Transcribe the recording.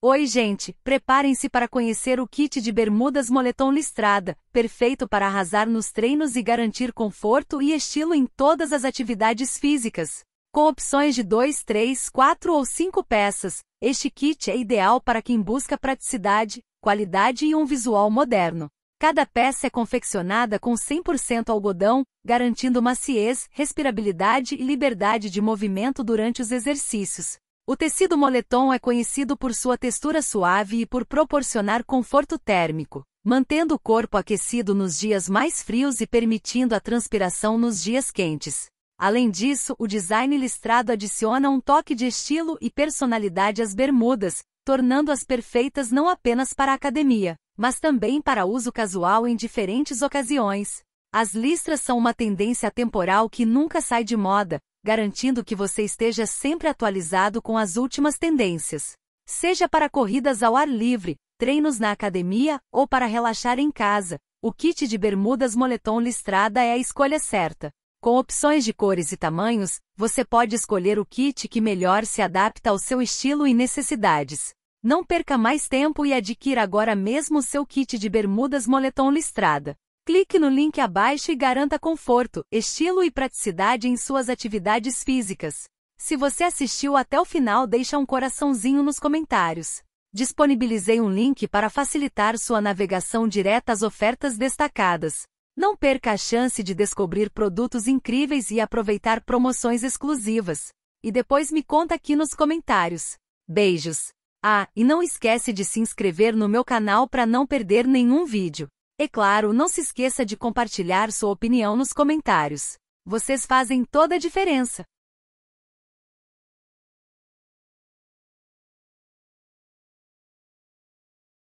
Oi, gente, preparem-se para conhecer o kit de bermudas moletom listrada, perfeito para arrasar nos treinos e garantir conforto e estilo em todas as atividades físicas. Com opções de 2, 3, 4 ou 5 peças, este kit é ideal para quem busca praticidade, qualidade e um visual moderno. Cada peça é confeccionada com 100% algodão, garantindo maciez, respirabilidade e liberdade de movimento durante os exercícios. O tecido moletom é conhecido por sua textura suave e por proporcionar conforto térmico, mantendo o corpo aquecido nos dias mais frios e permitindo a transpiração nos dias quentes. Além disso, o design listrado adiciona um toque de estilo e personalidade às bermudas, tornando-as perfeitas não apenas para a academia, mas também para uso casual em diferentes ocasiões. As listras são uma tendência temporal que nunca sai de moda, garantindo que você esteja sempre atualizado com as últimas tendências. Seja para corridas ao ar livre, treinos na academia ou para relaxar em casa, o kit de bermudas moletom listrada é a escolha certa. Com opções de cores e tamanhos, você pode escolher o kit que melhor se adapta ao seu estilo e necessidades. Não perca mais tempo e adquira agora mesmo seu kit de bermudas moletom listrada. Clique no link abaixo e garanta conforto, estilo e praticidade em suas atividades físicas. Se você assistiu até o final, deixa um coraçãozinho nos comentários. Disponibilizei um link para facilitar sua navegação direta às ofertas destacadas. Não perca a chance de descobrir produtos incríveis e aproveitar promoções exclusivas. E depois me conta aqui nos comentários. Beijos! Ah, e não esquece de se inscrever no meu canal para não perder nenhum vídeo. E é claro, não se esqueça de compartilhar sua opinião nos comentários. Vocês fazem toda a diferença.